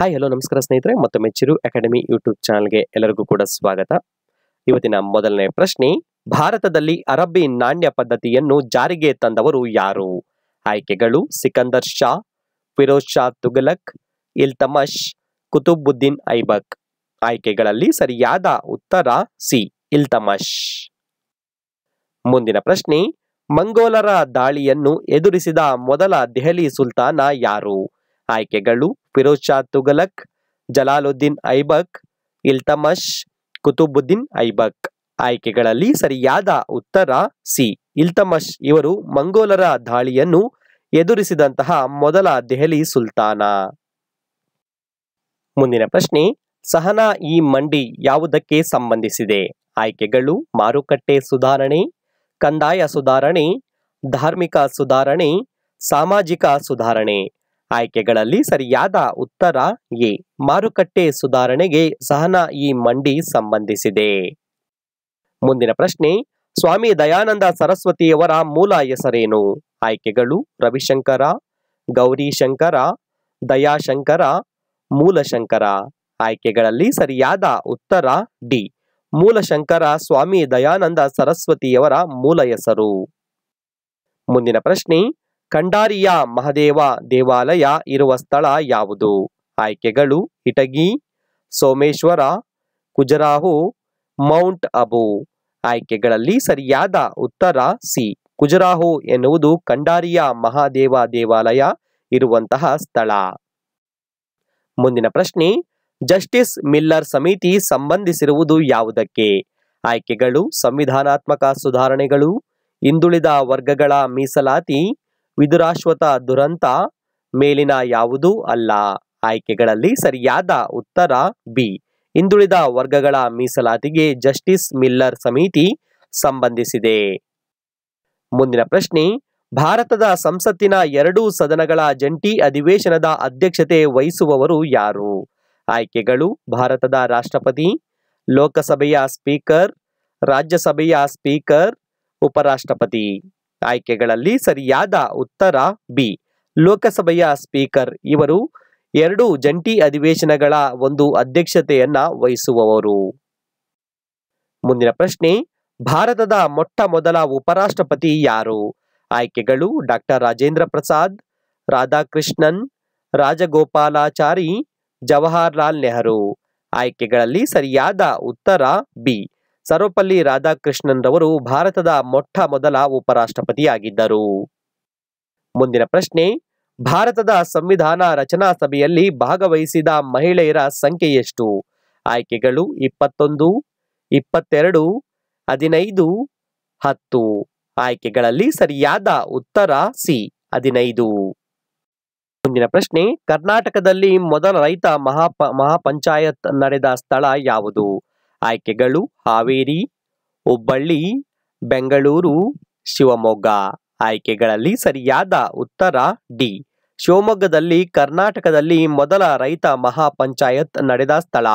hi hello ನಮಸ್ಕಾರ ಸ್ನೇಹಿತರೆ ಮತ್ತೊಮ್ಮೆ ಚಿರು ಅಕಾಡೆಮಿ ಯೂಟ್ಯೂಬ್ ಚಾನಲ್ಗೆ ಎಲ್ಲರಿಗೂ ಕೂಡ ಸ್ವಾಗತ ಇವತ್ತಿನ ಮೊದಲನೇ ಪ್ರಶ್ನೆ ಭಾರತದಲ್ಲಿ ಅರಬ್ಬಿ ನಾಣ್ಯ ಪದ್ಧತಿಯನ್ನು ಜಾರಿಗೆ ತಂದವರು ಯಾರು ಆಯ್ಕೆಗಳು ಸಿಕಂದರ್ ಶಾ ಫಿರೋಜ್ ಶಾ ತುಘಲಕ್ ಇಲ್ತಮಶ್ ಕುತುಬುದ್ದೀನ್ ಐಬಕ್ ಆಯ್ಕೆಗಳಲ್ಲಿ ಸರಿಯಾದ ಉತ್ತರ ಸಿ ಇಲ್ತಮಶ್ ಮುಂದಿನ ಪ್ರಶ್ನೆ ಮಂಗೋಲರ ದಾಳಿಯನ್ನು ಎದುರಿಸಿದ ಮೊದಲ ದೆಹಲಿ ಸುಲ್ತಾನ ಯಾರು ಆಯ್ಕೆಗಳು ಫಿರೋಜ್ ಶಾ ತುಗಲಕ್ ಜಲಾಲುದ್ದೀನ್ ಐಬಕ್ ಇಲ್ತಮಶ್ ಕುತುಬುದ್ದೀನ್ ಐಬಕ್ ಆಯ್ಕೆಗಳಲ್ಲಿ ಸರಿಯಾದ ಉತ್ತರ ಸಿ ಇಲ್ತಮಶ್ ಇವರು ಮಂಗೋಲರ ದಾಳಿಯನ್ನು ಎದುರಿಸಿದಂತಹ ಮೊದಲ ದೆಹಲಿ ಸುಲ್ತಾನ ಮುಂದಿನ ಪ್ರಶ್ನೆ ಸಹನಾ ಈ ಮಂಡಿ ಯಾವುದಕ್ಕೆ ಸಂಬಂಧಿಸಿದೆ ಆಯ್ಕೆಗಳು ಮಾರುಕಟ್ಟೆ ಸುಧಾರಣೆ ಕಂದಾಯ ಸುಧಾರಣೆ ಧಾರ್ಮಿಕ ಸುಧಾರಣೆ ಸಾಮಾಜಿಕ ಸುಧಾರಣೆ ಆಯ್ಕೆಗಳಲ್ಲಿ ಸರಿಯಾದ ಉತ್ತರ ಎ ಮಾರುಕಟ್ಟೆ ಸುಧಾರಣೆಗೆ ಸಹನ ಈ ಮಂಡಿ ಸಂಬಂಧಿಸಿದೆ ಮುಂದಿನ ಪ್ರಶ್ನೆ ಸ್ವಾಮಿ ದಯಾನಂದ ಸರಸ್ವತಿಯವರ ಮೂಲ ಹೆಸರೇನು ಆಯ್ಕೆಗಳು ರವಿಶಂಕರ ಗೌರಿಶಂಕರ ದಯಾಶಂಕರ ಮೂಲಶಂಕರ ಆಯ್ಕೆಗಳಲ್ಲಿ ಸರಿಯಾದ ಉತ್ತರ ಡಿ ಮೂಲಶಂಕರ ಸ್ವಾಮಿ ದಯಾನಂದ ಸರಸ್ವತಿಯವರ ಮೂಲ ಹೆಸರು ಮುಂದಿನ ಪ್ರಶ್ನೆ ಕಂಡಾರಿಯ ಮಹದೇವ ದೇವಾಲಯ ಇರುವ ಸ್ಥಳ ಯಾವುದು ಆಯ್ಕೆಗಳು ಇಟಗಿ ಸೋಮೇಶ್ವರ ಕುಜರಾಹು ಮೌಂಟ್ ಅಬು ಆಯ್ಕೆಗಳಲ್ಲಿ ಸರಿಯಾದ ಉತ್ತರ ಸಿ ಕುಜರಾಹು ಎನ್ನುವುದು ಕಂಡಾರಿಯ ಮಹಾದೇವ ದೇವಾಲಯ ಇರುವಂತಹ ಸ್ಥಳ ಮುಂದಿನ ಪ್ರಶ್ನೆ ಜಸ್ಟಿಸ್ ಮಿಲ್ಲರ್ ಸಮಿತಿ ಸಂಬಂಧಿಸಿರುವುದು ಯಾವುದಕ್ಕೆ ಆಯ್ಕೆಗಳು ಸಂವಿಧಾನಾತ್ಮಕ ಸುಧಾರಣೆಗಳು ಹಿಂದುಳಿದ ವರ್ಗಗಳ ಮೀಸಲಾತಿ ವಿದುರಾಶ್ವತ ದುರಂತ ಮೇಲಿನ ಯಾವುದೂ ಅಲ್ಲ ಆಯ್ಕೆಗಳಲ್ಲಿ ಸರಿಯಾದ ಉತ್ತರ ಬಿ ಹಿಂದುಳಿದ ವರ್ಗಗಳ ಮೀಸಲಾತಿಗೆ ಜಸ್ಟಿಸ್ ಮಿಲ್ಲರ್ ಸಮಿತಿ ಸಂಬಂಧಿಸಿದೆ ಮುಂದಿನ ಪ್ರಶ್ನೆ ಭಾರತದ ಸಂಸತ್ತಿನ ಎರಡೂ ಸದನಗಳ ಜಂಟಿ ಅಧಿವೇಶನದ ಅಧ್ಯಕ್ಷತೆ ವಹಿಸುವವರು ಯಾರು ಆಯ್ಕೆಗಳು ಭಾರತದ ರಾಷ್ಟ್ರಪತಿ ಲೋಕಸಭೆಯ ಸ್ಪೀಕರ್ ರಾಜ್ಯಸಭೆಯ ಸ್ಪೀಕರ್ ಉಪರಾಷ್ಟ್ರಪತಿ ಆಯ್ಕೆಗಳಲ್ಲಿ ಸರಿಯಾದ ಉತ್ತರ ಬಿ ಲೋಕಸಭೆಯ ಸ್ಪೀಕರ್ ಇವರು ಎರಡು ಜಂಟಿ ಅಧಿವೇಶನಗಳ ಒಂದು ಅಧ್ಯಕ್ಷತೆಯನ್ನ ವಹಿಸುವವರು ಮುಂದಿನ ಪ್ರಶ್ನೆ ಭಾರತದ ಮೊಟ್ಟ ಮೊದಲ ಉಪರಾಷ್ಟ್ರಪತಿ ಯಾರು ಆಯ್ಕೆಗಳು ಡಾಕ್ಟರ್ ರಾಜೇಂದ್ರ ಪ್ರಸಾದ್ ರಾಧಾಕೃಷ್ಣನ್ ರಾಜಗೋಪಾಲಾಚಾರಿ ಜವಾಹರ್ಲಾಲ್ ನೆಹರು ಆಯ್ಕೆಗಳಲ್ಲಿ ಸರಿಯಾದ ಉತ್ತರ ಬಿ ಸರ್ವಪಲ್ಲಿ ರಾಧಾಕೃಷ್ಣನ್ ರವರು ಭಾರತದ ಮೊಟ್ಟ ಮೊದಲ ಉಪರಾಷ್ಟ್ರಪತಿಯಾಗಿದ್ದರು ಮುಂದಿನ ಪ್ರಶ್ನೆ ಭಾರತದ ಸಂವಿಧಾನ ರಚನಾ ಸಭೆಯಲ್ಲಿ ಭಾಗವಹಿಸಿದ ಮಹಿಳೆಯರ ಸಂಖ್ಯೆ ಎಷ್ಟು ಆಯ್ಕೆಗಳು ಇಪ್ಪತ್ತೊಂದು ಇಪ್ಪತ್ತೆರಡು ಹದಿನೈದು ಹತ್ತು ಆಯ್ಕೆಗಳಲ್ಲಿ ಸರಿಯಾದ ಉತ್ತರ ಸಿ ಹದಿನೈದು ಮುಂದಿನ ಪ್ರಶ್ನೆ ಕರ್ನಾಟಕದಲ್ಲಿ ಮೊದಲ ರೈತ ಮಹಾಪ ಮಹಾಪಂಚಾಯತ್ ನಡೆದ ಸ್ಥಳ ಯಾವುದು ಆಯ್ಕೆಗಳು ಹಾವೇರಿ ಹುಬ್ಬಳ್ಳಿ ಬೆಂಗಳೂರು ಶಿವಮೊಗ್ಗ ಆಯ್ಕೆಗಳಲ್ಲಿ ಸರಿಯಾದ ಉತ್ತರ ಡಿ ಶಿವಮೊಗ್ಗದಲ್ಲಿ ಕರ್ನಾಟಕದಲ್ಲಿ ಮೊದಲ ರೈತ ಮಹಾಪಂಚಾಯತ್ ನಡೆದ ಸ್ಥಳ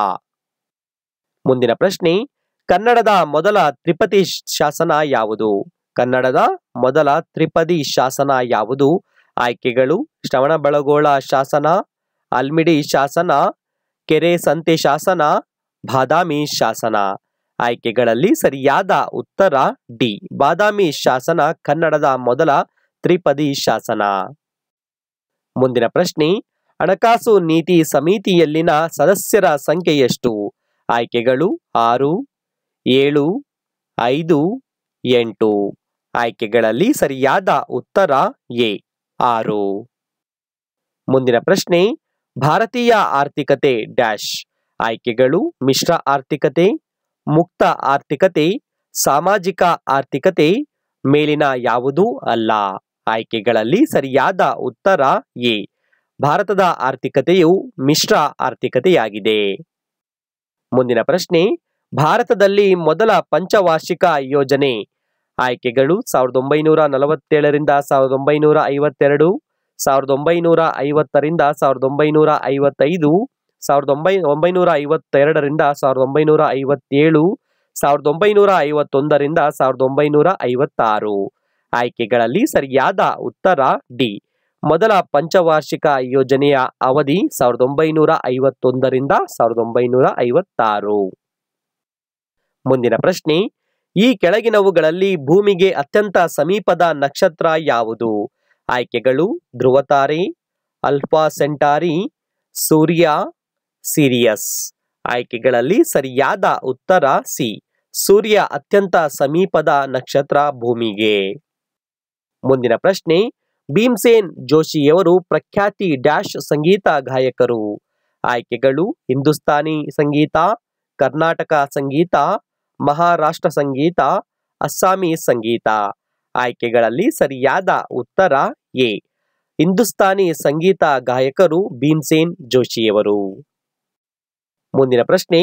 ಮುಂದಿನ ಪ್ರಶ್ನೆ ಕನ್ನಡದ ಮೊದಲ ತ್ರಿಪದಿ ಶಾಸನ ಯಾವುದು ಕನ್ನಡದ ಮೊದಲ ತ್ರಿಪದಿ ಶಾಸನ ಯಾವುದು ಆಯ್ಕೆಗಳು ಶ್ರವಣಬಳಗೋಳ ಶಾಸನ ಅಲ್ಮಿಡಿ ಶಾಸನ ಕೆರೆ ಸಂತೆ ಶಾಸನ ಬಾದಾಮಿ ಶಾಸನ ಆಯ್ಕೆಗಳಲ್ಲಿ ಸರಿಯಾದ ಉತ್ತರ ಡಿ ಬಾದಾಮಿ ಶಾಸನ ಕನ್ನಡದ ಮೊದಲ ತ್ರಿಪದಿ ಶಾಸನ ಮುಂದಿನ ಪ್ರಶ್ನೆ ಹಣಕಾಸು ನೀತಿ ಸಮಿತಿಯಲ್ಲಿನ ಸದಸ್ಯರ ಸಂಖ್ಯೆ ಎಷ್ಟು ಆಯ್ಕೆಗಳು ಆರು ಏಳು ಐದು ಎಂಟು ಆಯ್ಕೆಗಳಲ್ಲಿ ಸರಿಯಾದ ಉತ್ತರ ಎ ಆರು ಮುಂದಿನ ಪ್ರಶ್ನೆ ಭಾರತೀಯ ಆರ್ಥಿಕತೆ ಡ್ಯಾಶ್ ಆಯ್ಕೆಗಳು ಮಿಶ್ರ ಆರ್ಥಿಕತೆ ಮುಕ್ತ ಆರ್ಥಿಕತೆ ಸಾಮಾಜಿಕ ಆರ್ಥಿಕತೆ ಮೇಲಿನ ಯಾವುದೂ ಅಲ್ಲ ಆಯ್ಕೆಗಳಲ್ಲಿ ಸರಿಯಾದ ಉತ್ತರ ಎ ಭಾರತದ ಆರ್ಥಿಕತೆಯು ಮಿಶ್ರ ಆರ್ಥಿಕತೆಯಾಗಿದೆ ಮುಂದಿನ ಪ್ರಶ್ನೆ ಭಾರತದಲ್ಲಿ ಮೊದಲ ಪಂಚವಾರ್ಷಿಕ ಯೋಜನೆ ಆಯ್ಕೆಗಳು ಸಾವಿರದ ಒಂಬೈನೂರ ನಲವತ್ತೇಳರಿಂದ ಸಾವಿರದ ಒಂಬೈನೂರ ಐವತ್ತೆರಡು ಸಾವಿರದ ಒಂಬೈನೂರ ಐವತ್ತರಿಂದ ಸಾವಿರದ ಒಂಬೈನೂರ ಐವತ್ತೈದು ಸಾವಿರದ ಒಂಬೈ ಒಂಬೈನೂರ ಐವತ್ತೆರಡರಿಂದ ಸಾವಿರದ ಒಂಬೈನೂರ ಐವತ್ತೇಳು ಸಾವಿರದ ಒಂಬೈನೂರ ಐವತ್ತೊಂದರಿಂದ ಸಾವಿರದ ಒಂಬೈನೂರ ಐವತ್ತಾರು ಆಯ್ಕೆಗಳಲ್ಲಿ ಸರಿಯಾದ ಉತ್ತರ ಡಿ ಮೊದಲ ಪಂಚವಾರ್ಷಿಕ ಯೋಜನೆಯ ಅವಧಿ ಸಾವಿರದ ಒಂಬೈನೂರ ಐವತ್ತೊಂದರಿಂದ ಸಾವಿರದ ಒಂಬೈನೂರ ಐವತ್ತಾರು ಮುಂದಿನ ಪ್ರಶ್ನೆ ಈ ಕೆಳಗಿನವುಗಳಲ್ಲಿ ಭೂಮಿಗೆ ಅತ್ಯಂತ ಸಮೀಪದ ನಕ್ಷತ್ರ ಯಾವುದು ಆಯ್ಕೆಗಳು ಧ್ರುವತಾರಿ ಅಲ್ಫಾ ಸೆಂಟಾರಿ ಸೂರ್ಯ ಸಿರಿಯಸ್ ಆಯ್ಕೆಗಳಲ್ಲಿ ಸರಿಯಾದ ಉತ್ತರ ಸಿ ಸೂರ್ಯ ಅತ್ಯಂತ ಸಮೀಪದ ನಕ್ಷತ್ರ ಭೂಮಿಗೆ ಮುಂದಿನ ಪ್ರಶ್ನೆ ಭೀಮ್ಸೇನ್ ಜೋಶಿಯವರು ಪ್ರಖ್ಯಾತಿ ಡ್ಯಾಶ್ ಸಂಗೀತ ಗಾಯಕರು ಆಯ್ಕೆಗಳು ಹಿಂದೂಸ್ತಾನಿ ಸಂಗೀತ ಕರ್ನಾಟಕ ಸಂಗೀತ ಮಹಾರಾಷ್ಟ್ರ ಸಂಗೀತ ಅಸ್ಸಾಮಿ ಸಂಗೀತ ಆಯ್ಕೆಗಳಲ್ಲಿ ಸರಿಯಾದ ಉತ್ತರ ಎ ಹಿಂದೂಸ್ತಾನಿ ಸಂಗೀತ ಗಾಯಕರು ಭೀಮ್ಸೇನ್ ಜೋಶಿಯವರು ಮುಂದಿನ ಪ್ರಶ್ನೆ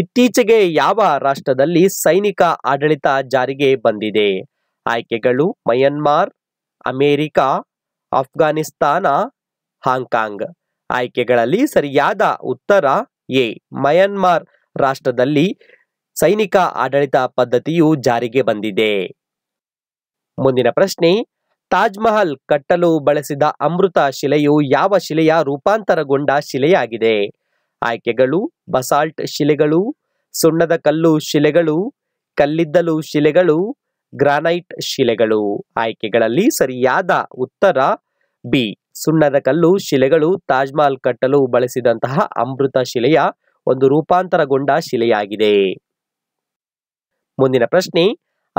ಇತ್ತೀಚೆಗೆ ಯಾವ ರಾಷ್ಟ್ರದಲ್ಲಿ ಸೈನಿಕ ಆಡಳಿತ ಜಾರಿಗೆ ಬಂದಿದೆ ಆಯ್ಕೆಗಳು ಮಯನ್ಮಾರ್ ಅಮೆರಿಕಾ ಅಫ್ಘಾನಿಸ್ತಾನ ಹಾಂಗ್ಕಾಂಗ್ ಆಯ್ಕೆಗಳಲ್ಲಿ ಸರಿಯಾದ ಉತ್ತರ ಎ ಮಯನ್ಮಾರ್ ರಾಷ್ಟ್ರದಲ್ಲಿ ಸೈನಿಕ ಆಡಳಿತ ಪದ್ಧತಿಯು ಜಾರಿಗೆ ಬಂದಿದೆ ಮುಂದಿನ ಪ್ರಶ್ನೆ ತಾಜ್ಮಹಲ್ ಕಟ್ಟಲು ಬಳಸಿದ ಅಮೃತ ಶಿಲೆಯು ಯಾವ ಶಿಲೆಯ ರೂಪಾಂತರಗೊಂಡ ಶಿಲೆಯಾಗಿದೆ ಆಯ್ಕೆಗಳು ಬಸಾಲ್ಟ್ ಶಿಲೆಗಳು ಸುಣ್ಣದ ಕಲ್ಲು ಶಿಲೆಗಳು ಕಲ್ಲಿದ್ದಲು ಶಿಲೆಗಳು ಗ್ರಾನೈಟ್ ಶಿಲೆಗಳು ಆಯ್ಕೆಗಳಲ್ಲಿ ಸರಿಯಾದ ಉತ್ತರ ಬಿ ಸುಣ್ಣದ ಕಲ್ಲು ಶಿಲೆಗಳು ತಾಜ್ಮಹಲ್ ಕಟ್ಟಲು ಬಳಸಿದಂತಹ ಅಮೃತ ಶಿಲೆಯ ಒಂದು ರೂಪಾಂತರಗೊಂಡ ಶಿಲೆಯಾಗಿದೆ ಮುಂದಿನ ಪ್ರಶ್ನೆ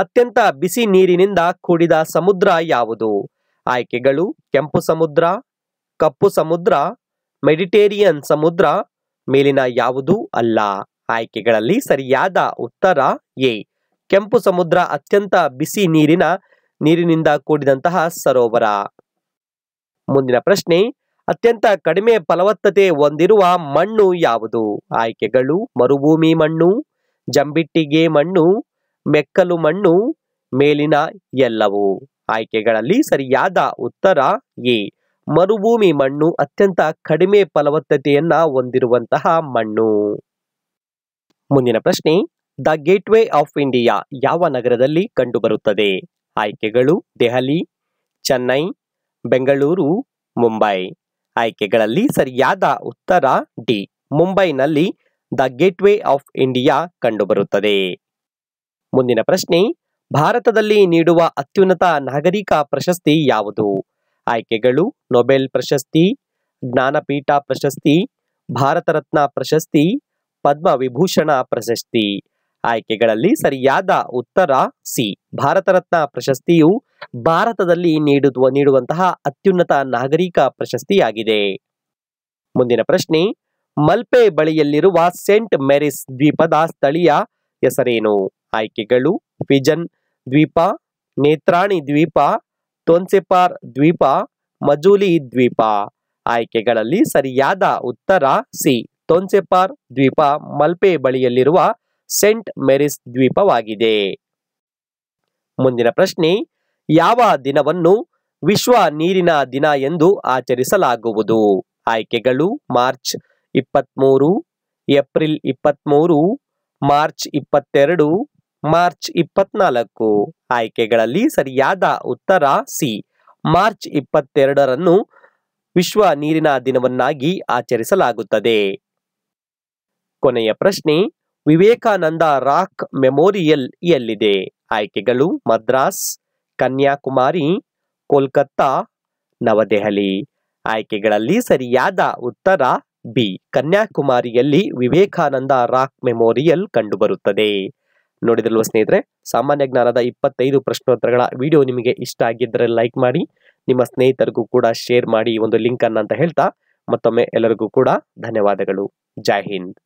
ಅತ್ಯಂತ ಬಿಸಿ ನೀರಿನಿಂದ ಕೂಡಿದ ಸಮುದ್ರ ಯಾವುದು ಆಯ್ಕೆಗಳು ಕೆಂಪು ಸಮುದ್ರ ಕಪ್ಪು ಸಮುದ್ರ ಮೆಡಿಟೇರಿಯನ್ ಸಮುದ್ರ ಮೇಲಿನ ಯಾವುದೂ ಅಲ್ಲ ಆಯ್ಕೆಗಳಲ್ಲಿ ಸರಿಯಾದ ಉತ್ತರ ಎ ಕೆಂಪು ಸಮುದ್ರ ಅತ್ಯಂತ ಬಿಸಿ ನೀರಿನ ನೀರಿನಿಂದ ಕೂಡಿದಂತಹ ಸರೋವರ ಮುಂದಿನ ಪ್ರಶ್ನೆ ಅತ್ಯಂತ ಕಡಿಮೆ ಫಲವತ್ತತೆ ಹೊಂದಿರುವ ಮಣ್ಣು ಯಾವುದು ಆಯ್ಕೆಗಳು ಮರುಭೂಮಿ ಮಣ್ಣು ಜಂಬಿಟ್ಟಿಗೆ ಮಣ್ಣು ಮೆಕ್ಕಲು ಮಣ್ಣು ಮೇಲಿನ ಎಲ್ಲವು ಆಯ್ಕೆಗಳಲ್ಲಿ ಸರಿಯಾದ ಉತ್ತರ ಎ ಮರುಭೂಮಿ ಮಣ್ಣು ಅತ್ಯಂತ ಕಡಿಮೆ ಫಲವತ್ತತೆಯನ್ನ ಹೊಂದಿರುವಂತಹ ಮಣ್ಣು ಮುಂದಿನ ಪ್ರಶ್ನೆ ದ ವೇ ಆಫ್ ಇಂಡಿಯಾ ಯಾವ ನಗರದಲ್ಲಿ ಕಂಡುಬರುತ್ತದೆ ಆಯ್ಕೆಗಳು ದೆಹಲಿ ಚೆನ್ನೈ ಬೆಂಗಳೂರು ಮುಂಬೈ ಆಯ್ಕೆಗಳಲ್ಲಿ ಸರಿಯಾದ ಉತ್ತರ ಡಿ ಮುಂಬೈನಲ್ಲಿ ದ ವೇ ಆಫ್ ಇಂಡಿಯಾ ಕಂಡುಬರುತ್ತದೆ ಮುಂದಿನ ಪ್ರಶ್ನೆ ಭಾರತದಲ್ಲಿ ನೀಡುವ ಅತ್ಯುನ್ನತ ನಾಗರಿಕ ಪ್ರಶಸ್ತಿ ಯಾವುದು ಆಯ್ಕೆಗಳು ನೊಬೆಲ್ ಪ್ರಶಸ್ತಿ ಜ್ಞಾನಪೀಠ ಪ್ರಶಸ್ತಿ ಭಾರತ ರತ್ನ ಪ್ರಶಸ್ತಿ ಪದ್ಮ ವಿಭೂಷಣ ಪ್ರಶಸ್ತಿ ಆಯ್ಕೆಗಳಲ್ಲಿ ಸರಿಯಾದ ಉತ್ತರ ಸಿ ಭಾರತ ರತ್ನ ಪ್ರಶಸ್ತಿಯು ಭಾರತದಲ್ಲಿ ನೀಡುವ ನೀಡುವಂತಹ ಅತ್ಯುನ್ನತ ನಾಗರಿಕ ಪ್ರಶಸ್ತಿಯಾಗಿದೆ ಮುಂದಿನ ಪ್ರಶ್ನೆ ಮಲ್ಪೆ ಬಳಿಯಲ್ಲಿರುವ ಸೇಂಟ್ ಮೇರಿಸ್ ದ್ವೀಪದ ಸ್ಥಳೀಯ ಹೆಸರೇನು ಆಯ್ಕೆಗಳು ಫಿಜನ್ ದ್ವೀಪ ನೇತ್ರಾಣಿ ದ್ವೀಪ ತೊನ್ಸೆಪಾರ್ ದ್ವೀಪ ಮಜೂಲಿ ದ್ವೀಪ ಆಯ್ಕೆಗಳಲ್ಲಿ ಸರಿಯಾದ ಉತ್ತರ ಸಿ ತೋನ್ಸೆಪಾರ್ ದ್ವೀಪ ಮಲ್ಪೆ ಬಳಿಯಲ್ಲಿರುವ ಸೆಂಟ್ ಮೆರಿಸ್ ದ್ವೀಪವಾಗಿದೆ ಮುಂದಿನ ಪ್ರಶ್ನೆ ಯಾವ ದಿನವನ್ನು ವಿಶ್ವ ನೀರಿನ ದಿನ ಎಂದು ಆಚರಿಸಲಾಗುವುದು ಆಯ್ಕೆಗಳು ಮಾರ್ಚ್ ಇಪ್ಪತ್ತ್ಮೂರು ಏಪ್ರಿಲ್ ಇಪ್ಪತ್ತ್ಮೂರು ಮಾರ್ಚ್ ಇಪ್ಪತ್ತೆರಡು ಮಾರ್ಚ್ ಇಪ್ಪತ್ನಾಲ್ಕು ಆಯ್ಕೆಗಳಲ್ಲಿ ಸರಿಯಾದ ಉತ್ತರ ಸಿ ಮಾರ್ಚ್ ಇಪ್ಪತ್ತೆರಡರನ್ನು ವಿಶ್ವ ನೀರಿನ ದಿನವನ್ನಾಗಿ ಆಚರಿಸಲಾಗುತ್ತದೆ ಕೊನೆಯ ಪ್ರಶ್ನೆ ವಿವೇಕಾನಂದ ರಾಕ್ ಮೆಮೋರಿಯಲ್ ಎಲ್ಲಿದೆ ಆಯ್ಕೆಗಳು ಮದ್ರಾಸ್ ಕನ್ಯಾಕುಮಾರಿ ಕೋಲ್ಕತ್ತಾ ನವದೆಹಲಿ ಆಯ್ಕೆಗಳಲ್ಲಿ ಸರಿಯಾದ ಉತ್ತರ ಬಿ ಕನ್ಯಾಕುಮಾರಿಯಲ್ಲಿ ವಿವೇಕಾನಂದ ರಾಕ್ ಮೆಮೋರಿಯಲ್ ಕಂಡುಬರುತ್ತದೆ ನೋಡಿದ್ರಲ್ವ ಸ್ನೇಹಿತರೆ ಸಾಮಾನ್ಯ ಜ್ಞಾನದ ಇಪ್ಪತ್ತೈದು ಪ್ರಶ್ನೋತ್ತರಗಳ ವಿಡಿಯೋ ನಿಮಗೆ ಇಷ್ಟ ಆಗಿದ್ದರೆ ಲೈಕ್ ಮಾಡಿ ನಿಮ್ಮ ಸ್ನೇಹಿತರಿಗೂ ಕೂಡ ಶೇರ್ ಮಾಡಿ ಒಂದು ಒಂದು ಅನ್ನ ಅಂತ ಹೇಳ್ತಾ ಮತ್ತೊಮ್ಮೆ ಎಲ್ಲರಿಗೂ ಕೂಡ ಧನ್ಯವಾದಗಳು ಜೈ ಹಿಂದ್